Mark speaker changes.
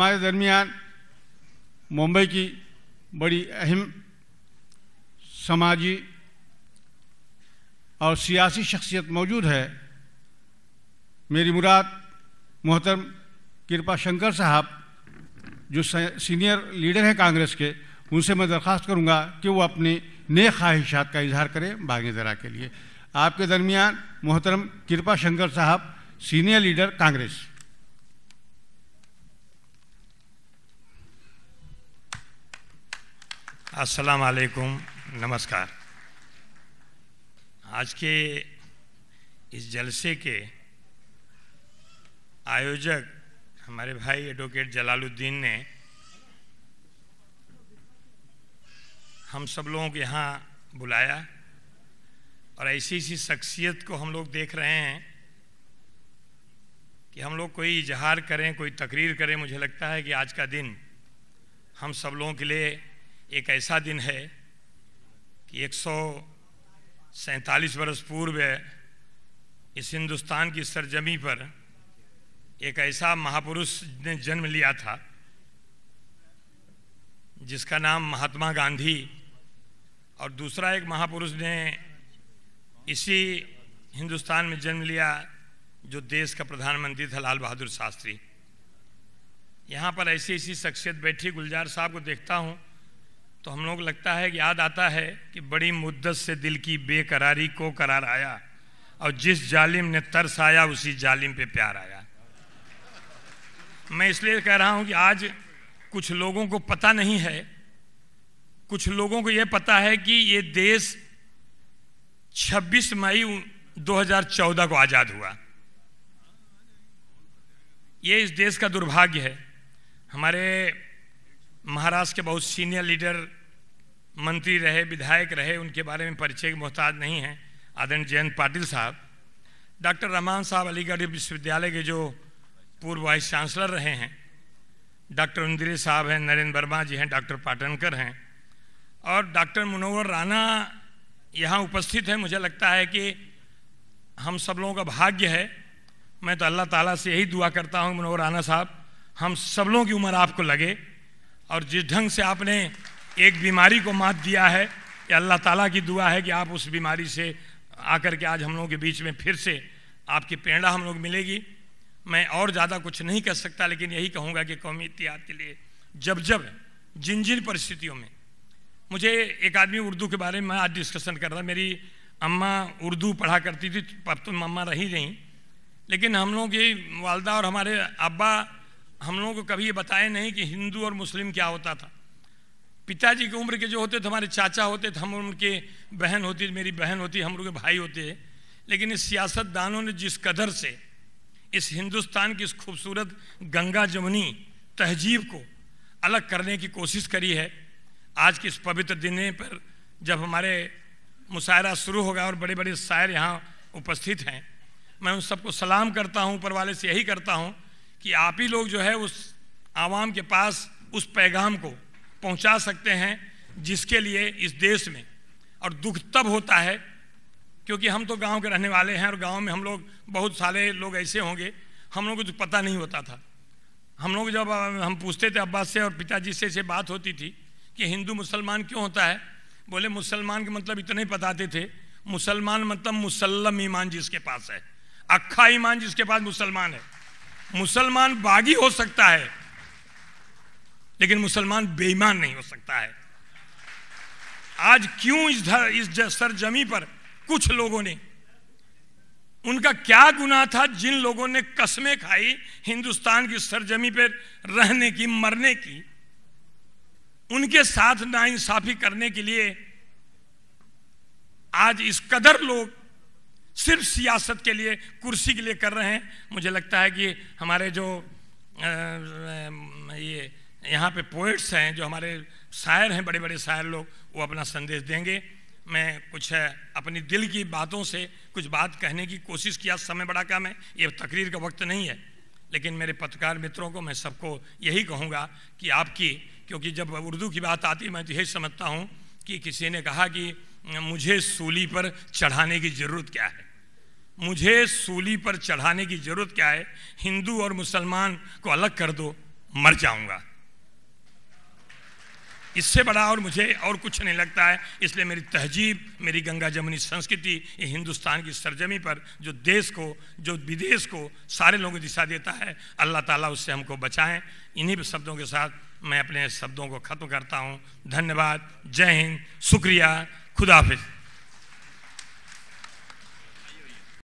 Speaker 1: हमारे दरमियान मुंबई की बड़ी अहम समाजी और सियासी शख्सियत मौजूद है मेरी मुराद मोहतरम कृपा शंकर साहब जो सीनियर लीडर हैं कांग्रेस के उनसे मैं दरख्वास्त करूंगा कि वो अपनी नए ख्वाहिशात का इजहार करें बागी जरा के लिए आपके दरमियान मोहतरम कृपा शंकर साहब सीनियर लीडर कांग्रेस अस्सलाम
Speaker 2: वालेकुम नमस्कार आज के इस जलसे के आयोजक हमारे भाई एडवोकेट जलालुद्दीन ने हम सब लोगों को यहाँ बुलाया और ऐसी ऐसी शख्सियत को हम लोग देख रहे हैं कि हम लोग कोई इजहार करें कोई तकरीर करें मुझे लगता है कि आज का दिन हम सब लोगों के लिए एक ऐसा दिन है कि एक सौ बरस पूर्व इस हिंदुस्तान की सरजमी पर एक ऐसा महापुरुष ने जन्म लिया था जिसका नाम महात्मा गांधी और दूसरा एक महापुरुष ने इसी हिंदुस्तान में जन्म लिया जो देश का प्रधानमंत्री था लाल बहादुर शास्त्री यहाँ पर ऐसी ऐसी शख्सियत बैठी गुलजार साहब को देखता हूँ तो हम लोग लगता है याद आता है कि बड़ी मुद्दत से दिल की बेकरारी को करार आया और जिस जालिम ने तरस आया उसी जालिम पे प्यार आया मैं इसलिए कह रहा हूं कि आज कुछ लोगों को पता नहीं है कुछ लोगों को यह पता है कि ये देश 26 मई 2014 को आज़ाद हुआ ये इस देश का दुर्भाग्य है हमारे महाराष्ट्र के बहुत सीनियर लीडर मंत्री रहे विधायक रहे उनके बारे में परिचय मोहताज नहीं हैं आदरण जयंत पाटिल साहब डॉक्टर रहमान साहब अलीगढ़ विश्वविद्यालय के जो पूर्व वाइस चांसलर रहे हैं डॉक्टर इंदिरे साहब हैं नरेंद्र वर्मा जी हैं डॉक्टर पाटनकर हैं और डॉक्टर मनोहर राणा यहाँ उपस्थित हैं मुझे लगता है कि हम सब लोगों का भाग्य है मैं तो अल्लाह ताला से यही दुआ करता हूँ मनोहर राणा साहब हम सब लोगों की उम्र आपको लगे और जिस ढंग से आपने एक बीमारी को मात दिया है ये अल्लाह ताला की दुआ है कि आप उस बीमारी से आकर के आज हम लोगों के बीच में फिर से आपकी प्रेरणा हम लोग मिलेगी मैं और ज़्यादा कुछ नहीं कर सकता लेकिन यही कहूँगा कि कौमी इतिहाद के लिए जब जब जिन जिन परिस्थितियों में मुझे एक आदमी उर्दू के बारे में आज डिस्कशन कर रहा मेरी अम्मा उर्दू पढ़ा करती थी अब तो मम्मा रही नहीं लेकिन हम लोग की वालदा और हमारे अब्बा हम लोगों को कभी ये बताए नहीं कि हिंदू और मुस्लिम क्या होता था पिताजी की उम्र के जो होते थे हमारे चाचा होते थे हम उनके बहन होती मेरी बहन होती हम लोग के भाई होते लेकिन इस सियासतदानों ने जिस कदर से इस हिंदुस्तान की इस खूबसूरत गंगा जमुनी तहजीब को अलग करने की कोशिश करी है आज के इस पवित्र दिन पर जब हमारे मुशायरा शुरू होगा और बड़े बड़े शायर यहाँ उपस्थित हैं मैं उन सबको सलाम करता हूँ ऊपर वाले से यही करता हूँ कि आप ही लोग जो है उस आवाम के पास उस पैगाम को पहुंचा सकते हैं जिसके लिए इस देश में और दुख तब होता है क्योंकि हम तो गांव के रहने वाले हैं और गांव में हम लोग बहुत सारे लोग ऐसे होंगे हम लोग को तो पता नहीं होता था हम लोग जब हम पूछते थे अब्बास से और पिताजी से से बात होती थी कि हिंदू मुसलमान क्यों होता है बोले मुसलमान के मतलब इतने बताते थे मुसलमान मतलब मुसलम ईमान जिसके पास है अक्खा ईमान जिसके पास मुसलमान है मुसलमान बागी हो सकता है लेकिन मुसलमान बेईमान नहीं हो सकता है आज क्यों इस धर, इस सरजमी पर कुछ लोगों ने उनका क्या गुनाह था जिन लोगों ने कस्में खाई हिंदुस्तान की सरजमी पर रहने की मरने की उनके साथ नाइंसाफी करने के लिए आज इस कदर लोग सिर्फ सियासत के लिए कुर्सी के लिए कर रहे हैं मुझे लगता है कि हमारे जो आ, ये यहाँ पे पोइट्स हैं जो हमारे शायर हैं बड़े बड़े शायर लोग वो अपना संदेश देंगे मैं कुछ है, अपनी दिल की बातों से कुछ बात कहने की कोशिश किया समय बड़ा कम है ये तकरीर का वक्त नहीं है लेकिन मेरे पत्रकार मित्रों को मैं सबको यही कहूँगा कि आपकी क्योंकि जब उर्दू की बात आती मैं तो यही समझता हूँ कि किसी ने कहा कि मुझे सूली पर चढ़ाने की ज़रूरत क्या है मुझे सूली पर चढ़ाने की ज़रूरत क्या है हिंदू और मुसलमान को अलग कर दो मर जाऊँगा इससे बड़ा और मुझे और कुछ नहीं लगता है इसलिए मेरी तहजीब मेरी गंगा जमुनी संस्कृति ये हिंदुस्तान की सरजमी पर जो देश को जो विदेश को सारे लोगों दिशा देता है अल्लाह ताला उससे हमको बचाएं इन्हीं शब्दों के साथ मैं अपने शब्दों को ख़त्म करता हूँ धन्यवाद जय हिंद शुक्रिया खुदाफिज़